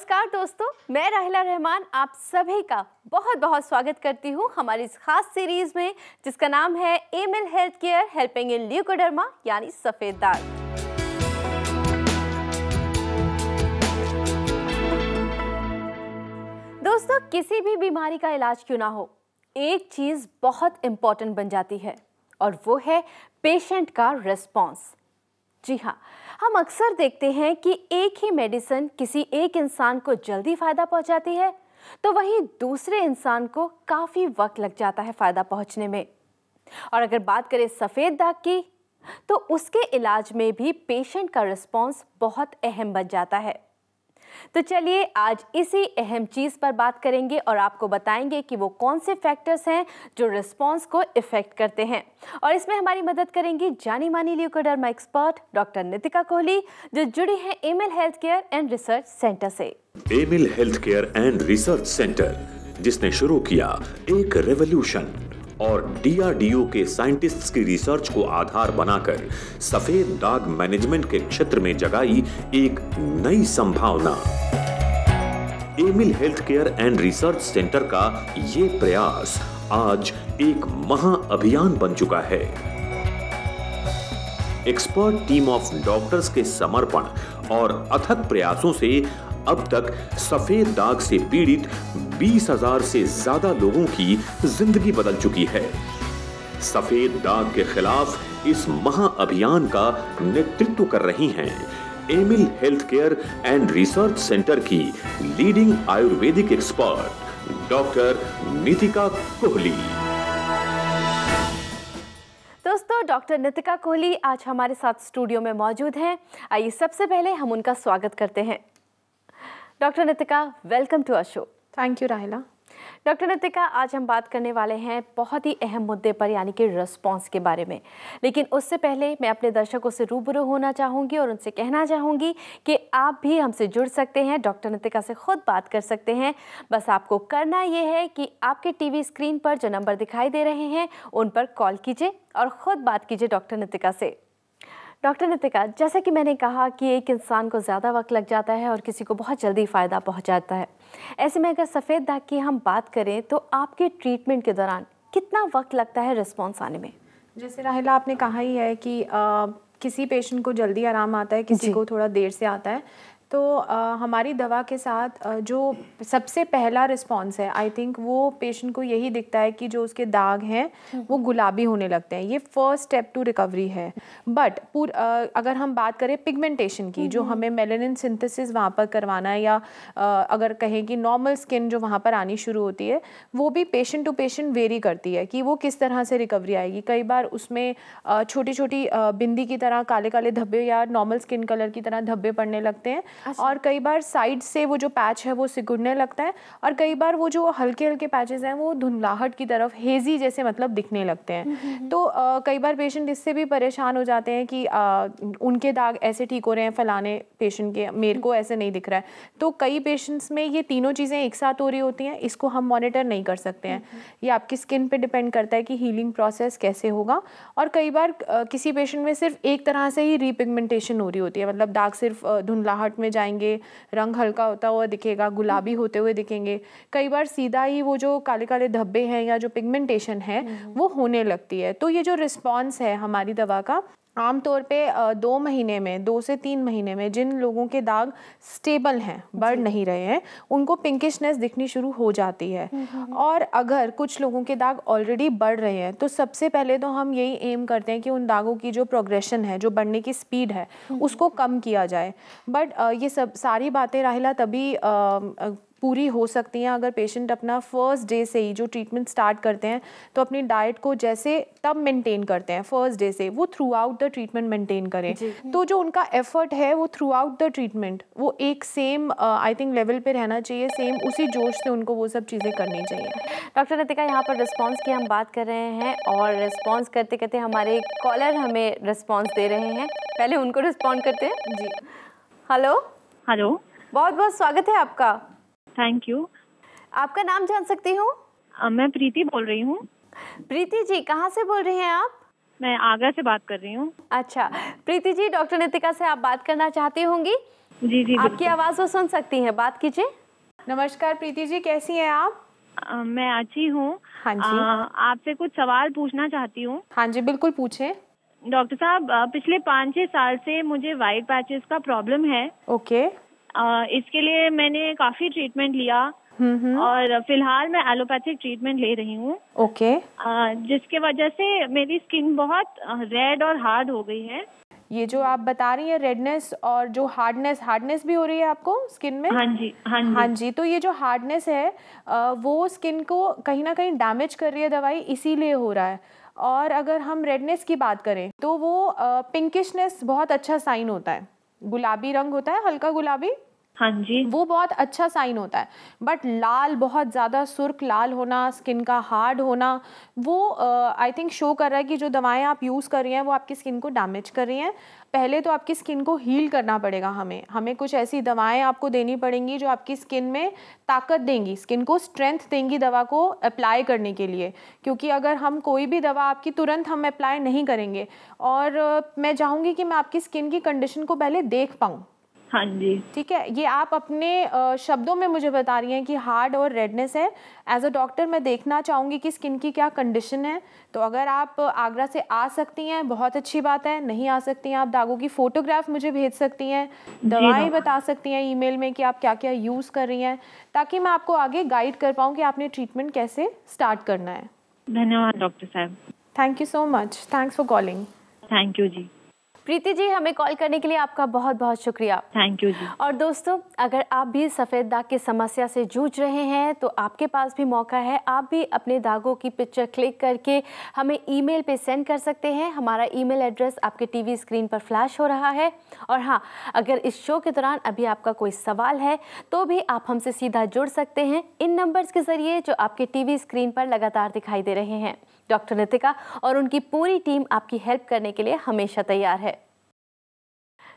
नमस्कार दोस्तों मैं राहिला रहमान आप सभी का बहुत बहुत स्वागत करती हूँ हमारी इस खास सीरीज में जिसका नाम है Emil health care helping in leucoderma यानी सफ़ेद दाग दोस्तों किसी भी बीमारी का इलाज क्यों ना हो एक चीज़ बहुत इंपॉर्टेंट बन जाती है और वो है पेशेंट का रिस्पॉन्स जी हाँ हम अक्सर देखते हैं कि एक ही मेडिसिन किसी एक इंसान को जल्दी फ़ायदा पहुंचाती है तो वहीं दूसरे इंसान को काफ़ी वक्त लग जाता है फ़ायदा पहुंचने में और अगर बात करें सफ़ेद दाग की तो उसके इलाज में भी पेशेंट का रिस्पॉन्स बहुत अहम बन जाता है तो चलिए आज इसी अहम चीज़ पर बात करेंगे और आपको बताएंगे कि वो कौन से फैक्टर्स हैं जो रिस्पॉन्स को इफ़ेक्ट करते हैं और इसमें हमारी मदद करेंगी जानी मानी leucoderma expert doctor Nitika Kohli जो जुड़ी हैं Emil health care and research centre से Emil health care and research centre जिसने शुरू किया एक रेवोल्यूशन और डीआरडीओ के साइंटिस्ट्स की रिसर्च को आधार बनाकर सफेद दाग मैनेजमेंट के क्षेत्र में जगाई एक नई संभावना Emil health care and research centre का ये प्रयास आज एक महा अभियान बन चुका है एक्सपर्ट टीम ऑफ डॉक्टर्स के समर्पण और अथक प्रयासों से अब तक सफेद दाग से पीड़ित बीस हजार से ज्यादा लोगों की जिंदगी बदल चुकी है सफेद दाग के खिलाफ इस महाअभियान का नेतृत्व कर रही हैं Emil health care and research centre की leading Ayurvedic expert doctor Nitika Kohli दोस्तों डॉक्टर नितिका कोहली आज हमारे साथ स्टूडियो में मौजूद हैं आइए सबसे पहले हम उनका स्वागत करते हैं doctor Nitika welcome to Ashok thank you Rahila doctor Nitika आज हम बात करने वाले हैं बहुत ही अहम मुद्दे पर यानी कि रिस्पॉन्स के बारे में लेकिन उससे पहले मैं अपने दर्शकों से रूबरू होना चाहूँगी और उनसे कहना चाहूँगी कि आप भी हमसे जुड़ सकते हैं डॉक्टर नतिका से खुद बात कर सकते हैं बस आपको करना ये है कि आपके टी स्क्रीन पर जो नंबर दिखाई दे रहे हैं उन पर कॉल कीजिए और ख़ुद बात कीजिए डॉक्टर नतिका से डॉक्टर नितिका जैसा कि मैंने कहा कि एक इंसान को ज़्यादा वक्त लग जाता है और किसी को बहुत जल्दी फ़ायदा पहुंचाता है ऐसे में अगर सफ़ेद दाग की हम बात करें तो आपके ट्रीटमेंट के दौरान कितना वक्त लगता है रिस्पॉन्स आने में जैसे राहिला आपने कहा ही है कि आ, किसी पेशेंट को जल्दी आराम आता है किसी को थोड़ा देर से आता है तो आ, हमारी दवा के साथ आ, जो सबसे पहला रिस्पॉन्स है आई थिंक वो पेशेंट को यही दिखता है कि जो उसके दाग हैं हम्म। वो गुलाबी होने लगते हैं ये फर्स्ट स्टेप टू रिकवरी है बट पूर आ, अगर हम बात करें पिगमेंटेशन की जो हम्म। हमें मेलेनिन सिंथेसिस वहाँ पर करवाना है या आ, अगर कहें कि नॉर्मल स्किन जो वहाँ पर आनी शुरू होती है वो भी पेशेंट टू पेशेंट वेरी करती है कि वो किस तरह से रिकवरी आएगी कई बार उसमें छोटी छोटी बिंदी की तरह काले काले धब्बे या नॉर्मल स्किन कलर की तरह धब्बे पड़ने लगते हैं और अच्छा। कई बार साइड से वो जो पैच है वो सिकुड़ने लगता है और कई बार वो जो हल्के हल्के पैचेज हैं वो धुंधलाहट की तरफ हेजी जैसे मतलब दिखने लगते हैं तो आ, कई बार पेशेंट इससे भी परेशान हो जाते हैं कि आ, उनके दाग ऐसे ठीक हो रहे हैं फलाने पेशेंट के मेरे को ऐसे नहीं दिख रहा है तो कई पेशेंट्स में ये तीनों चीज़ें एक साथ हो रही होती हैं इसको हम मॉनिटर नहीं कर सकते हैं ये आपकी स्किन पर डिपेंड करता है कि हीलिंग प्रोसेस कैसे होगा और कई बार किसी पेशेंट में सिर्फ एक तरह से ही रीपिगमेंटेशन हो रही होती है मतलब दाग सिर्फ धुंधलाहट में में जाएंगे रंग हल्का होता हुआ दिखेगा गुलाबी होते हुए दिखेंगे कई बार सीधा ही वो जो काले काले धब्बे हैं या जो पिगमेंटेशन है हम्म। वो होने लगती है तो ये जो रिस्पॉन्स है हमारी दवा का आमतौर पे दो महीने में दो से तीन महीने में जिन लोगों के दाग स्टेबल हैं बढ़ नहीं रहे हैं उनको पिंकिशनेस दिखनी शुरू हो जाती है हम्म, हम्म, हम्म। और अगर कुछ लोगों के दाग ऑलरेडी बढ़ रहे हैं तो सबसे पहले तो हम यही एम करते हैं कि उन दागों की जो प्रोग्रेशन है जो बढ़ने की स्पीड है उसको कम किया जाए बट ये सब सारी बातें राहिला तभी पूरी हो सकती हैं अगर पेशेंट अपना फर्स्ट डे से ही जो ट्रीटमेंट स्टार्ट करते हैं तो अपनी डाइट को जैसे तब मेंटेन करते हैं फर्स्ट डे से वो throughout the treatment maintain करें तो जो उनका एफर्ट है वो थ्रू आउट द ट्रीटमेंट वो एक सेम आई थिंक लेवल पे रहना चाहिए सेम उसी जोश से उनको वो सब चीज़ें करनी चाहिए डॉक्टर रतिका यहाँ पर रिस्पॉन्स की हम बात कर रहे हैं और रिस्पॉन्स करते करते हमारे कॉलर हमें रिस्पॉन्स दे रहे हैं पहले उनको रिस्पॉन्ड करते हैं जी हेलो हेलो बहुत बहुत स्वागत है आपका थैंक यू आपका नाम जान सकती हूँ मैं प्रीति बोल रही हूँ प्रीति जी कहाँ से बोल रही हैं आप मैं आगरा से बात कर रही हूँ अच्छा प्रीति जी डॉक्टर नितिका से आप बात करना चाहती होंगी जी जी आपकी आवाज़ वो सुन सकती हैं बात कीजिए नमस्कार प्रीति जी कैसी हैं आप आ, मैं अच्छी हूँ हाँ आपसे कुछ सवाल पूछना चाहती हूँ हाँ जी बिल्कुल पूछे डॉक्टर साहब पिछले पाँच छह साल से मुझे वाइट पैचेस का प्रॉब्लम है ओके इसके लिए मैंने काफी ट्रीटमेंट लिया हम्म, हम्म। और फिलहाल मैं एलोपैथिक ट्रीटमेंट ले रही हूँ ओके जिसके वजह से मेरी स्किन बहुत रेड और हार्ड हो गई है ये जो आप बता रही हैं रेडनेस और जो हार्डनेस हार्डनेस भी हो रही है आपको स्किन में हाँ जी हाँ जी हाँ जी तो ये जो हार्डनेस है वो स्किन को कहीं ना कहीं डैमेज कर रही है दवाई इसीलिए हो रहा है और अगर हम रेडनेस की बात करें तो वो पिंकिशनेस बहुत अच्छा साइन होता है गुलाबी रंग होता है हल्का गुलाबी हाँ जी वो बहुत अच्छा साइन होता है बट लाल बहुत ज़्यादा सुर्ख लाल होना स्किन का हार्ड होना वो आई थिंक शो कर रहा है कि जो दवाएं आप यूज़ कर रही हैं वो आपकी स्किन को डैमेज कर रही हैं पहले तो आपकी स्किन को हील करना पड़ेगा हमें हमें कुछ ऐसी दवाएं आपको देनी पड़ेंगी जो आपकी स्किन में ताकत देंगी स्किन को स्ट्रेंथ देंगी दवा को अप्लाई करने के लिए क्योंकि अगर हम कोई भी दवा आपकी तुरंत हम अप्लाई नहीं करेंगे और मैं चाहूँगी कि मैं आपकी स्किन की कंडीशन को पहले देख पाऊँ हाँ जी ठीक है ये आप अपने शब्दों में मुझे बता रही हैं कि हार्ड और रेडनेस है एज अ डॉक्टर मैं देखना चाहूँगी कि स्किन की क्या कंडीशन है तो अगर आप आगरा से आ सकती हैं बहुत अच्छी बात है नहीं आ सकती हैं आप दागों की फ़ोटोग्राफ मुझे भेज सकती हैं दवाएं बता सकती हैं ईमेल में कि आप क्या क्या यूज़ कर रही हैं ताकि मैं आपको आगे गाइड कर पाऊँ कि आपने ट्रीटमेंट कैसे स्टार्ट करना है धन्यवाद डॉक्टर साहब thank you so much thanks for calling thank you ji Preeti ji हमें कॉल करने के लिए आपका बहुत बहुत शुक्रिया थैंक यू और दोस्तों अगर आप भी सफ़ेद दाग की समस्या से जूझ रहे हैं तो आपके पास भी मौका है आप भी अपने दागों की पिक्चर क्लिक करके हमें ईमेल पे सेंड कर सकते हैं हमारा ईमेल एड्रेस आपके टीवी स्क्रीन पर फ्लैश हो रहा है और हाँ अगर इस शो के दौरान अभी आपका कोई सवाल है तो भी आप हमसे सीधा जुड़ सकते हैं इन नंबर्स के ज़रिए जो आपके टी स्क्रीन पर लगातार दिखाई दे रहे हैं डॉक्टर नितिका और उनकी पूरी टीम आपकी हेल्प करने के लिए हमेशा तैयार है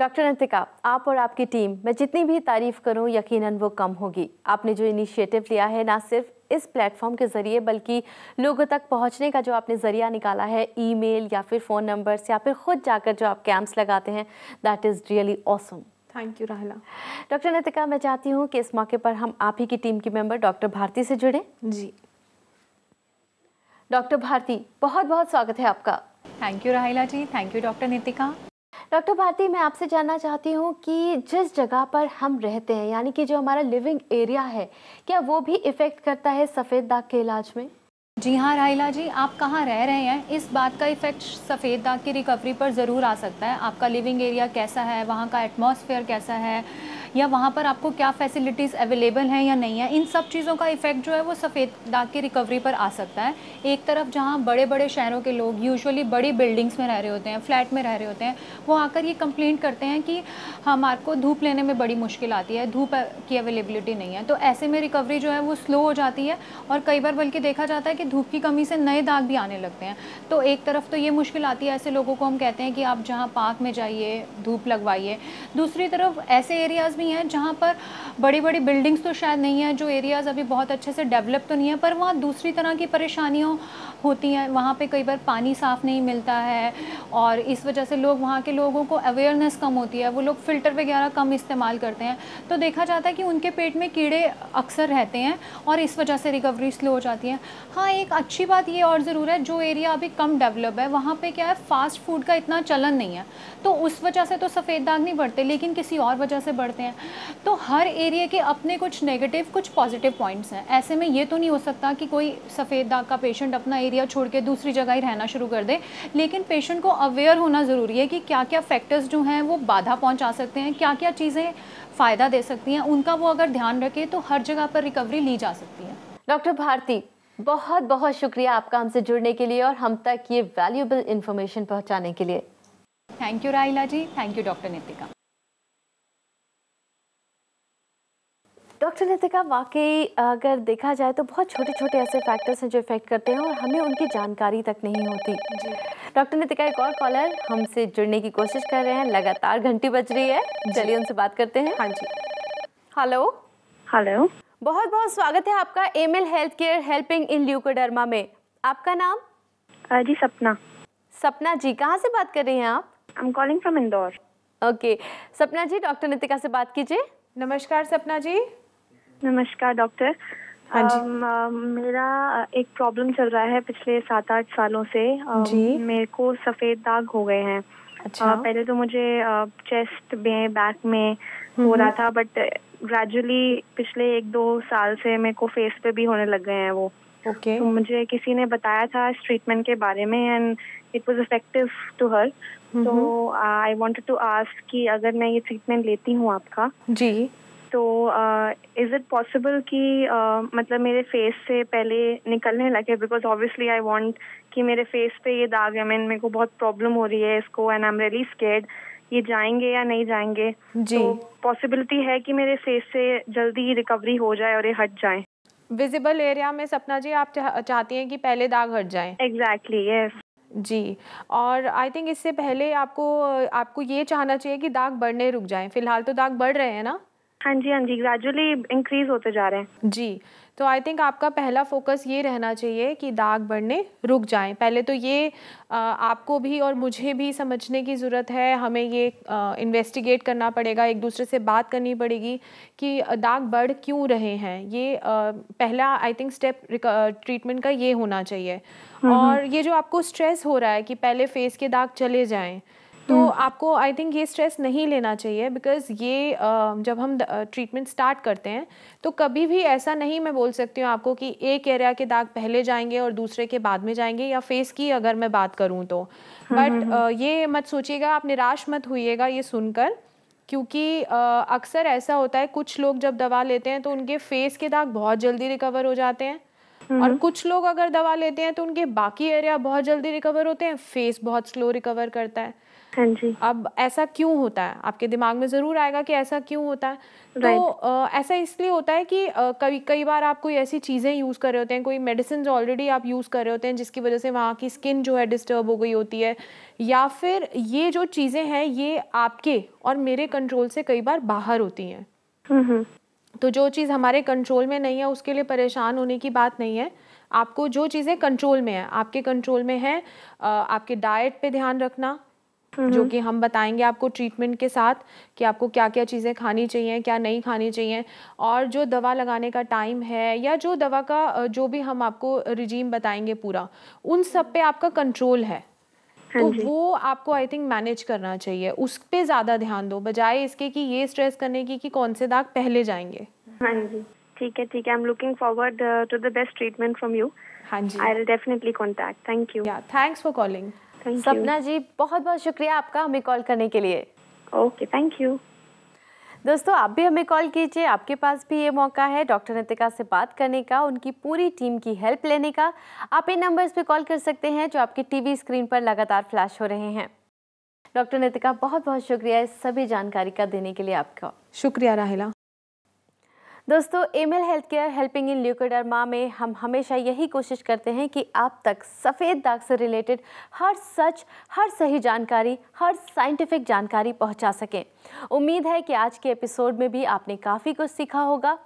डॉक्टर नितिका आप और आपकी टीम मैं जितनी भी तारीफ करूं यकीनन वो कम होगी आपने जो इनिशिएटिव लिया है ना सिर्फ इस प्लेटफॉर्म के ज़रिए बल्कि लोगों तक पहुंचने का जो आपने ज़रिया निकाला है ईमेल या फिर फ़ोन नंबर्स या फिर ख़ुद जाकर जो आप कैंप्स लगाते हैं that is really awesome thank you Rahila doctor Nitika मैं चाहती हूँ कि इस मौके पर हम आप ही की टीम की मेम्बर डॉक्टर भारती से जुड़ें जी डॉक्टर भारती बहुत बहुत स्वागत है आपका thank you Rahila ji thank you doctor Nitika doctor Bharti मैं आपसे जानना चाहती हूँ कि जिस जगह पर हम रहते हैं यानी कि जो हमारा लिविंग एरिया है क्या वो भी इफ़ेक्ट करता है सफ़ेद दाग के इलाज में जी हाँ राहिला जी आप कहाँ रह रहे हैं इस बात का इफ़ेक्ट सफ़ेद दाग की रिकवरी पर ज़रूर आ सकता है आपका लिविंग एरिया कैसा है वहाँ का एटमोसफेयर कैसा है या वहाँ पर आपको क्या फैसिलिटीज़ अवेलेबल हैं या नहीं है इन सब चीज़ों का इफ़ेक्ट जो है वो सफ़ेद दाग की रिकवरी पर आ सकता है एक तरफ जहाँ बड़े बड़े शहरों के लोग यूजुअली बड़ी बिल्डिंग्स में रह रहे होते हैं फ्लैट में रह रहे होते हैं वो आकर ये कंप्लेंट करते हैं कि हमारे को धूप लेने में बड़ी मुश्किल आती है धूप की अवेलेबिलिटी नहीं है तो ऐसे में रिकवरी जो है वो स्लो हो जाती है और कई बार बल्कि देखा जाता है कि धूप की कमी से नए दाग भी आने लगते हैं तो एक तरफ तो ये मुश्किल आती है ऐसे लोगों को हम कहते हैं कि आप जहाँ पार्क में जाइए धूप लगवाइए दूसरी तरफ ऐसे एरियाज़ में भी हैं जहाँ पर बड़ी बड़ी बिल्डिंग्स तो शायद नहीं है जो एरियाज़ अभी बहुत अच्छे से डेवलप तो नहीं है पर वहाँ दूसरी तरह की परेशानियों होती हैं वहाँ पे कई बार पानी साफ़ नहीं मिलता है और इस वजह से लोग वहाँ के लोगों को अवेयरनेस कम होती है वो लोग फ़िल्टर वगैरह कम इस्तेमाल करते हैं तो देखा जाता है कि उनके पेट में कीड़े अक्सर रहते हैं और इस वजह से रिकवरी स्लो हो जाती है हाँ एक अच्छी बात ये और ज़रूर है जो एरिया अभी कम डेवलप है वहाँ पर क्या है फ़ास्ट फूड का इतना चलन नहीं है तो उस वजह से तो सफ़ेद दाग नहीं बढ़ते लेकिन किसी और वजह से बढ़ते हैं तो हर एरिया के अपने कुछ नेगेटिव कुछ पॉजिटिव पॉइंट्स हैं ऐसे में ये तो नहीं हो सकता कि कोई सफ़ेद दाग का पेशेंट अपना एरिया एरिया छोड़ के दूसरी जगह ही रहना शुरू कर दे लेकिन पेशेंट को अवेयर होना ज़रूरी है कि क्या क्या फैक्टर्स जो हैं वो बाधा पहुँचा सकते हैं क्या क्या चीज़ें फ़ायदा दे सकती हैं उनका वो अगर ध्यान रखे तो हर जगह पर रिकवरी ली जा सकती है डॉक्टर भारती बहुत बहुत शुक्रिया आपका हमसे जुड़ने के लिए और हम तक ये वैल्यूबल इन्फॉर्मेशन पहुंचाने के लिए thank you Rahila ji thank you doctor Nitika doctor Nitika तो वाकई अगर देखा जाए तो बहुत छोटे छोटे ऐसे फैक्टर्स हैं जो इफेक्ट करते हैं और हमें उनकी जानकारी तक नहीं होती डॉक्टर नितिका तो एक और कॉलर हमसे जुड़ने की कोशिश कर रहे हैं लगातार घंटी बज रही है चलिए उनसे बात करते हैं हाँ जी हेलो हेलो बहुत बहुत स्वागत है आपका Emil health care helping in leucoderma में आपका नाम जी सपना सपना जी कहाँ से बात कर रही हैं आप I am calling from Indore okay Sapna ji doctor Nitika से बात कीजिए नमस्कार सपना जी नमस्कार डॉक्टर हाँ um, um, मेरा uh, एक प्रॉब्लम चल रहा है पिछले सात आठ सालों से um, जी। मेरे को सफ़ेद दाग हो गए हैं अच्छा uh, पहले तो मुझे चेस्ट uh, में बैक में हो हम्म। रहा था बट ग्रेजुअली पिछले एक दो साल से मेरे को फेस पे भी होने लग गए हैं वो okay. तो मुझे किसी ने बताया था इस ट्रीटमेंट के बारे में and it was effective to her तो आई वॉन्टेड टू आस्क कि अगर मैं ये ट्रीटमेंट लेती हूँ आपका जी तो इज़ इट पॉसिबल कि uh, मतलब मेरे फेस से पहले निकलने लगे बिकॉज ऑब्वियसली आई वॉन्ट कि मेरे फेस पे ये दाग है मेरे को बहुत प्रॉब्लम हो रही है इसको and I am really scared ये जाएंगे या नहीं जाएंगे जी पॉसिबिलिटी तो है कि मेरे फेस से जल्दी रिकवरी हो जाए और ये हट जाए विजिबल एरिया में सपना जी आप चाहती हैं कि पहले दाग हट जाए एग्जैक्टली exactly, यस yes. जी और आई थिंक इससे पहले आपको आपको ये चाहना चाहिए कि दाग बढ़ने रुक जाए फिलहाल तो दाग बढ़ रहे हैं ना हाँ जी हाँ जी ग्रेजुअली इंक्रीज होते जा रहे हैं जी तो आई थिंक आपका पहला फोकस ये रहना चाहिए कि दाग बढ़ने रुक जाएं पहले तो ये आपको भी और मुझे भी समझने की ज़रूरत है हमें ये इन्वेस्टिगेट करना पड़ेगा एक दूसरे से बात करनी पड़ेगी कि दाग बढ़ क्यों रहे हैं ये पहला आई थिंक स्टेप ट्रीटमेंट का ये होना चाहिए हम्म, हम्म। और ये जो आपको स्ट्रेस हो रहा है कि पहले फेस के दाग चले जाएँ तो हम्म। आपको आई थिंक ये स्ट्रेस नहीं लेना चाहिए बिकॉज ये जब हम ट्रीटमेंट स्टार्ट करते हैं तो कभी भी ऐसा नहीं मैं बोल सकती हूँ आपको कि एक एरिया के दाग पहले जाएंगे और दूसरे के बाद में जाएंगे या फेस की अगर मैं बात करूँ तो बट हम्म, हम्म, ये मत सोचिएगा आप निराश मत हुईगा ये सुनकर क्योंकि अक्सर ऐसा होता है कुछ लोग जब दवा लेते हैं तो उनके फेस के दाग बहुत जल्दी रिकवर हो जाते हैं और कुछ लोग अगर दवा लेते हैं तो उनके बाकी एरिया बहुत जल्दी रिकवर होते हैं फेस बहुत स्लो रिकवर करता है हाँ जी अब ऐसा क्यों होता है आपके दिमाग में ज़रूर आएगा कि ऐसा क्यों होता है तो आ, ऐसा इसलिए होता है कि कभी कई कई बार आप कोई ऐसी चीज़ें यूज़ कर रहे होते हैं कोई मेडिसिन ऑलरेडी आप यूज़ कर रहे होते हैं जिसकी वजह से वहाँ की स्किन जो है डिस्टर्ब हो गई होती है या फिर ये जो चीज़ें हैं ये आपके और मेरे कंट्रोल से कई बार बाहर होती हैं हम्म, हम्म। तो जो चीज़ हमारे कंट्रोल में नहीं है उसके लिए परेशान होने की बात नहीं है आपको जो चीज़ें कंट्रोल में है आपके कंट्रोल में है आपके डाइट पे ध्यान रखना जो हम्म। कि हम बताएंगे आपको ट्रीटमेंट के साथ कि आपको क्या क्या चीज़ें खानी चाहिए क्या नहीं खानी चाहिए और जो दवा लगाने का टाइम है या जो दवा का जो भी हम आपको रिजीम बताएंगे पूरा उन सब पे आपका कंट्रोल है हाँ तो वो आपको आई थिंक मैनेज करना चाहिए उस पर ज़्यादा ध्यान दो बजाय इसके कि ये स्ट्रेस करने की कि कौन से दाग पहले जाएंगे हाँ जी ठीक है ठीक है I am looking forward to the best treatment from you हाँ जी I will definitely contact thank you या thanks for calling Sapna ji बहुत बहुत शुक्रिया आपका हमें कॉल करने के लिए ओके थैंक यू दोस्तों आप भी हमें कॉल कीजिए आपके पास भी ये मौका है डॉक्टर नितिका से बात करने का उनकी पूरी टीम की हेल्प लेने का आप इन नंबर्स पे कॉल कर सकते हैं जो आपके टीवी स्क्रीन पर लगातार फ्लैश हो रहे हैं डॉक्टर नितिका बहुत बहुत शुक्रिया इस सभी जानकारी का देने के लिए आपका शुक्रिया राहिला दोस्तों Emil health care helping in leucoderma में हम हमेशा यही कोशिश करते हैं कि आप तक सफ़ेद दाग से रिलेटेड हर सच हर सही जानकारी हर साइंटिफिक जानकारी पहुंचा सकें उम्मीद है कि आज के एपिसोड में भी आपने काफ़ी कुछ सीखा होगा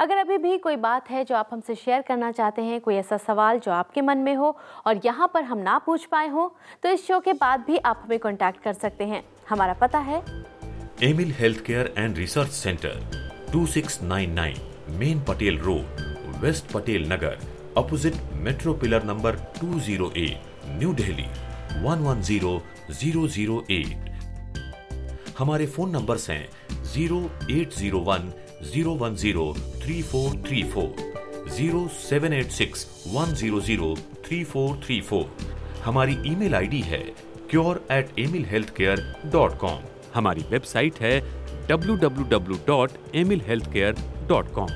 अगर अभी भी कोई बात है जो आप हमसे शेयर करना चाहते हैं कोई ऐसा सवाल जो आपके मन में हो और यहाँ पर हम ना पूछ पाए हों तो इस शो के बाद भी आप हमें कॉन्टैक्ट कर सकते हैं हमारा पता है Emil health care and research centre 2699 main Patel road west Patel Nagar opposite metro pillar number 208 new Delhi 110008 हमारे फोन नंबर्स हैं थ्री फोर हमारी ईमेल आईडी है cure at Emil health care dot com हमारी वेबसाइट है www.emilhealthcare.com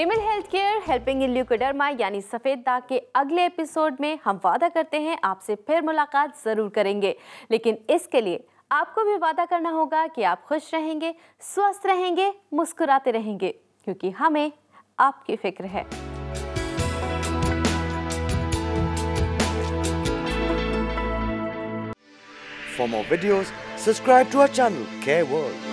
Emil health care helping in leucoderma यानी सफ़ेद दाग के अगले एपिसोड में हम वादा करते हैं आपसे फिर मुलाकात ज़रूर करेंगे लेकिन इसके लिए आपको भी वादा करना होगा कि आप खुश रहेंगे स्वस्थ रहेंगे मुस्कुराते रहेंगे क्योंकि हमें आपकी फिक्र है For more videos, Subscribe to our channel, Care World.